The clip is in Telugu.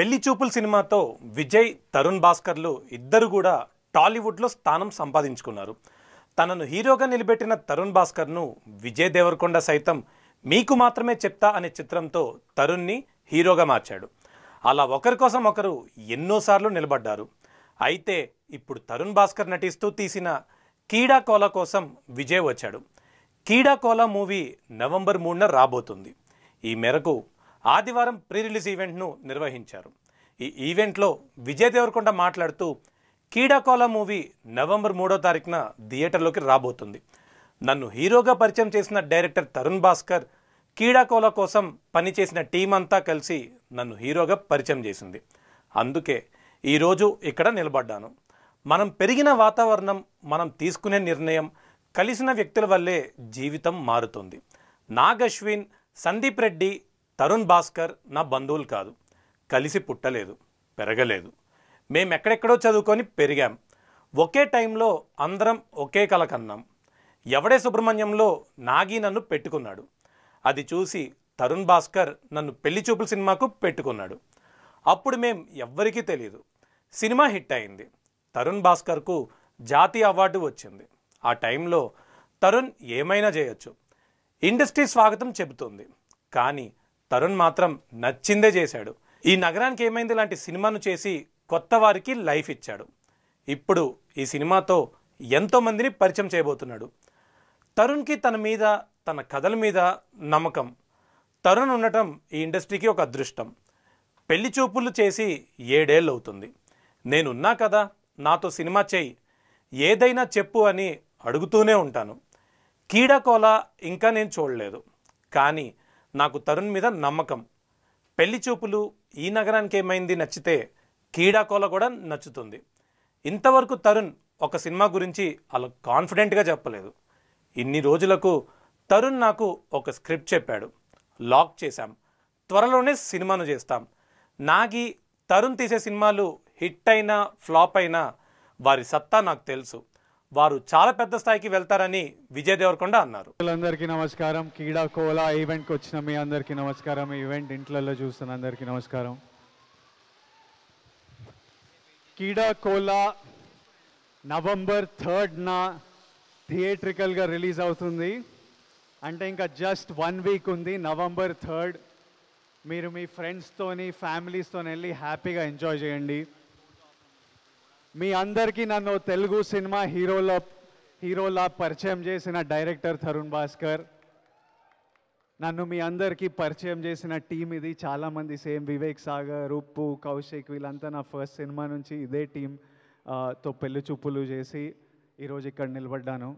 పెళ్లి చూపుల సినిమాతో విజయ్ తరుణ్ భాస్కర్లు ఇద్దరు కూడా టాలీవుడ్లో స్థానం సంపాదించుకున్నారు తనను హీరోగా నిలబెట్టిన తరుణ్ భాస్కర్ను విజయ్ దేవరకొండ సైతం మీకు మాత్రమే చెప్తా అనే చిత్రంతో తరుణ్ని హీరోగా మార్చాడు అలా ఒకరి కోసం ఒకరు ఎన్నోసార్లు నిలబడ్డారు అయితే ఇప్పుడు తరుణ్ భాస్కర్ నటిస్తూ తీసిన కీడా కోలా కోసం విజయ్ వచ్చాడు కీడా కోలా మూవీ నవంబర్ మూడున రాబోతుంది ఈ మేరకు ఆదివారం ప్రీ రిలీజ్ ఈవెంట్ను నిర్వహించారు ఈ ఈవెంట్లో విజయ్ దేవరకొండ మాట్లాడుతూ కీడాకోల మూవీ నవంబర్ మూడో తారీఖున థియేటర్లోకి రాబోతుంది నన్ను హీరోగా పరిచయం చేసిన డైరెక్టర్ తరుణ్ భాస్కర్ కీడాకోల కోసం పనిచేసిన టీం అంతా కలిసి నన్ను హీరోగా పరిచయం చేసింది అందుకే ఈరోజు ఇక్కడ నిలబడ్డాను మనం పెరిగిన వాతావరణం మనం తీసుకునే నిర్ణయం కలిసిన వ్యక్తుల వల్లే జీవితం మారుతుంది నాగ్ అశ్విన్ సందీప్ రెడ్డి తరుణ్ భాస్కర్ నా బంధువులు కాదు కలిసి పుట్టలేదు పెరగలేదు మేమెక్కడెక్కడో చదువుకొని పెరిగాం ఒకే టైంలో అందరం ఒకే కల కన్నాం ఎవడే సుబ్రహ్మణ్యంలో నాగి నన్ను పెట్టుకున్నాడు అది చూసి తరుణ్ భాస్కర్ నన్ను పెళ్లి చూపుల సినిమాకు పెట్టుకున్నాడు అప్పుడు మేం ఎవ్వరికీ తెలియదు సినిమా హిట్ అయింది తరుణ్ భాస్కర్కు జాతీయ అవార్డు వచ్చింది ఆ టైంలో తరుణ్ ఏమైనా చేయొచ్చు ఇండస్ట్రీ స్వాగతం చెబుతుంది కానీ తరుణ్ మాత్రం నచ్చిందే చేశాడు ఈ నగరానికి ఏమైంది లాంటి సినిమాను చేసి కొత్త వారికి లైఫ్ ఇచ్చాడు ఇప్పుడు ఈ సినిమాతో ఎంతోమందిని పరిచయం చేయబోతున్నాడు తరుణ్కి తన మీద తన కథల మీద నమ్మకం తరుణ్ ఉండటం ఈ ఇండస్ట్రీకి ఒక అదృష్టం పెళ్లి చూపులు చేసి ఏడేళ్ళు అవుతుంది నేనున్నా కదా నాతో సినిమా చేయి ఏదైనా చెప్పు అని అడుగుతూనే ఉంటాను కీడాకోల ఇంకా నేను చూడలేదు కానీ నాకు తరుణ్ మీద నమ్మకం పెళ్లి చూపులు ఈ నగరానికి ఏమైంది నచ్చితే కీడాకోల కూడా నచ్చుతుంది ఇంతవరకు తరుణ్ ఒక సినిమా గురించి అలా కాన్ఫిడెంట్గా చెప్పలేదు ఇన్ని రోజులకు తరుణ్ నాకు ఒక స్క్రిప్ట్ చెప్పాడు లాక్ చేశాం త్వరలోనే సినిమాను చేస్తాం నాగి తరుణ్ తీసే సినిమాలు హిట్ అయినా ఫ్లాప్ అయినా వారి సత్తా నాకు తెలుసు వారు చాలా పెద్ద స్థాయికి వెళ్తారని విజయ్ దేవరకొండ అన్నారు అందరికీ నమస్కారం కీడా కోలా ఈవెంట్కి వచ్చిన మీ అందరికీ నమస్కారం ఈవెంట్ ఇంట్లలో చూస్తున్న అందరికీ నమస్కారం కీడా కోలా నవంబర్ థర్డ్న థియేట్రికల్గా రిలీజ్ అవుతుంది అంటే ఇంకా జస్ట్ వన్ వీక్ ఉంది నవంబర్ థర్డ్ మీరు మీ ఫ్రెండ్స్తోని ఫ్యామిలీస్తోని వెళ్ళి హ్యాపీగా ఎంజాయ్ చేయండి మీ అందరికీ నన్ను తెలుగు సినిమా హీరోలో హీరోలా పరిచయం చేసిన డైరెక్టర్ తరుణ్ భాస్కర్ నన్ను మీ అందరికీ పరిచయం చేసిన టీం ఇది చాలామంది సేమ్ వివేక్ సాగర్ ఉప్పు కౌశిక్ వీళ్ళంతా నా ఫస్ట్ సినిమా నుంచి ఇదే తో పెళ్లి చూపులు చేసి ఈరోజు ఇక్కడ నిలబడ్డాను